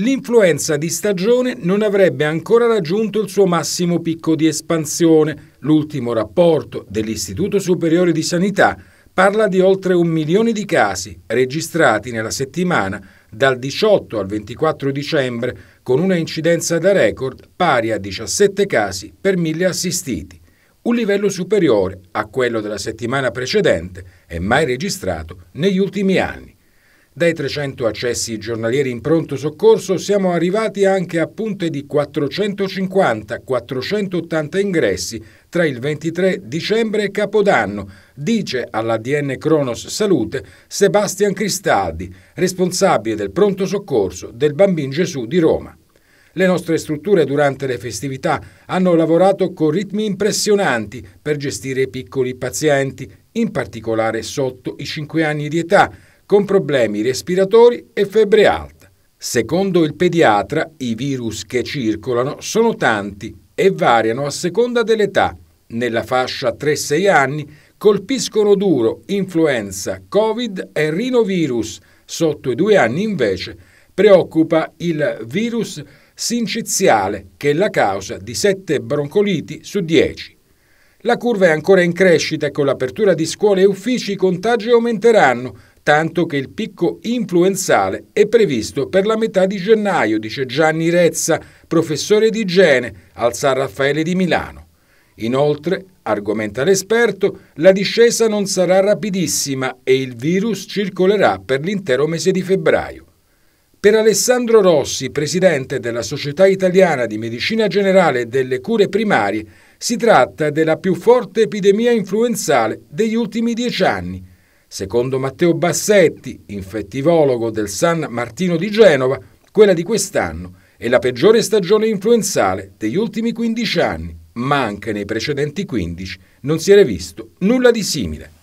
l'influenza di stagione non avrebbe ancora raggiunto il suo massimo picco di espansione. L'ultimo rapporto dell'Istituto Superiore di Sanità parla di oltre un milione di casi registrati nella settimana dal 18 al 24 dicembre, con una incidenza da record pari a 17 casi per mille assistiti, un livello superiore a quello della settimana precedente e mai registrato negli ultimi anni. Dai 300 accessi giornalieri in pronto soccorso siamo arrivati anche a punte di 450-480 ingressi tra il 23 dicembre e Capodanno, dice all'ADN Cronos Salute Sebastian Cristaldi, responsabile del pronto soccorso del Bambin Gesù di Roma. Le nostre strutture durante le festività hanno lavorato con ritmi impressionanti per gestire i piccoli pazienti, in particolare sotto i 5 anni di età, con problemi respiratori e febbre alta. Secondo il pediatra, i virus che circolano sono tanti e variano a seconda dell'età. Nella fascia 3-6 anni colpiscono duro influenza, covid e rinovirus. Sotto i due anni invece preoccupa il virus sinciziale che è la causa di 7 broncoliti su 10. La curva è ancora in crescita e con l'apertura di scuole e uffici i contagi aumenteranno tanto che il picco influenzale è previsto per la metà di gennaio, dice Gianni Rezza, professore di igiene al San Raffaele di Milano. Inoltre, argomenta l'esperto, la discesa non sarà rapidissima e il virus circolerà per l'intero mese di febbraio. Per Alessandro Rossi, presidente della Società Italiana di Medicina Generale e delle Cure Primarie, si tratta della più forte epidemia influenzale degli ultimi dieci anni Secondo Matteo Bassetti, infettivologo del San Martino di Genova, quella di quest'anno è la peggiore stagione influenzale degli ultimi 15 anni, ma anche nei precedenti 15 non si era visto nulla di simile.